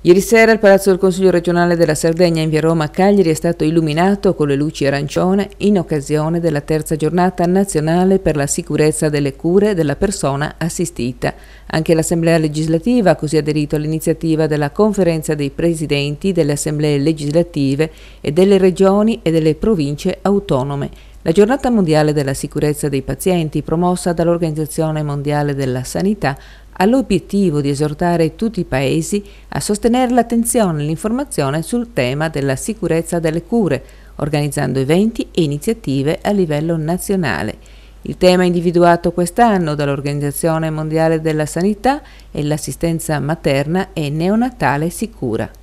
Ieri sera il Palazzo del Consiglio regionale della Sardegna in via Roma a Cagliari è stato illuminato con le luci arancione in occasione della terza giornata nazionale per la sicurezza delle cure della persona assistita. Anche l'Assemblea legislativa ha così aderito all'iniziativa della Conferenza dei Presidenti delle Assemblee legislative e delle Regioni e delle Province autonome. La giornata mondiale della sicurezza dei pazienti, promossa dall'Organizzazione Mondiale della Sanità, ha l'obiettivo di esortare tutti i Paesi a sostenere l'attenzione e l'informazione sul tema della sicurezza delle cure, organizzando eventi e iniziative a livello nazionale. Il tema individuato quest'anno dall'Organizzazione Mondiale della Sanità è l'assistenza materna e neonatale sicura.